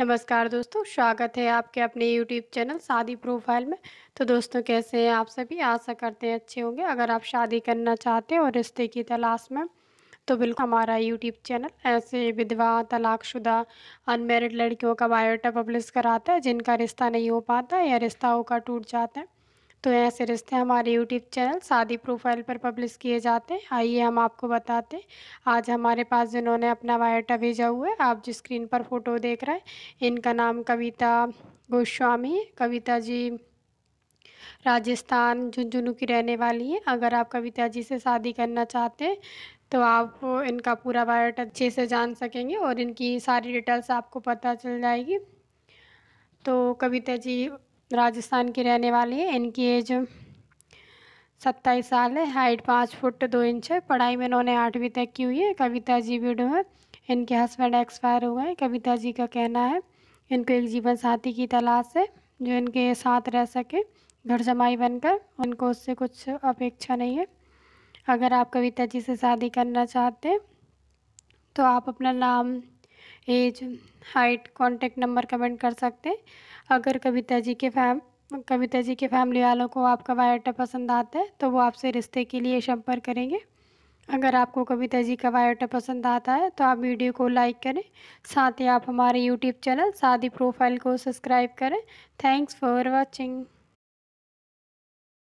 नमस्कार दोस्तों स्वागत है आपके अपने यूट्यूब चैनल शादी प्रोफाइल में तो दोस्तों कैसे हैं आप सभी आशा करते हैं अच्छे होंगे अगर आप शादी करना चाहते हैं और रिश्ते की तलाश में तो बिल्कुल हमारा यूट्यूब चैनल ऐसे विधवा तलाकशुदा अनमेरिड लड़कियों का बायोटा पब्लिश कराता है जिनका रिश्ता नहीं हो पाता या रिश्ता होकर टूट जाता है तो ऐसे रिश्ते हमारे यूट्यूब चैनल शादी प्रोफाइल पर पब्लिश किए जाते हैं आइए हम आपको बताते हैं आज हमारे पास जिन्होंने अपना बायोटा भेजा हुआ है आप जिस स्क्रीन पर फ़ोटो देख रहे हैं इनका नाम कविता गोस्वामी है कविता जी राजस्थान झुंझुनू की रहने वाली है अगर आप कविता जी से शादी करना चाहते हैं तो आप इनका पूरा बायोडाटा अच्छे से जान सकेंगे और इनकी सारी डिटेल्स आपको पता चल जाएगी तो कविता जी राजस्थान की रहने वाली है इनकी एज सत्ताईस साल है हाइट पाँच फुट दो इंच है पढ़ाई में इन्होंने आठवीं तक की हुई है कविता जी वीडियो है इनके हस्बैंड एक्सपायर हुए हैं कविता जी का कहना है इनको एक जीवन साथी की तलाश है जो इनके साथ रह सके घर जमाई बनकर उनको उससे कुछ अपेक्षा नहीं है अगर आप कविता जी से शादी करना चाहते हैं तो आप अपना नाम age height contact number comment कर सकते हैं अगर कविता जी के फैम कविता जी के फैमिली वालों को आपका बायोटा पसंद आता है तो वो आपसे रिश्ते के लिए संपर्क करेंगे अगर आपको कविता जी का बायोटा पसंद आता है तो आप वीडियो को लाइक करें साथ ही आप हमारे यूट्यूब चैनल शादी प्रोफाइल को सब्सक्राइब करें थैंक्स फॉर वॉचिंग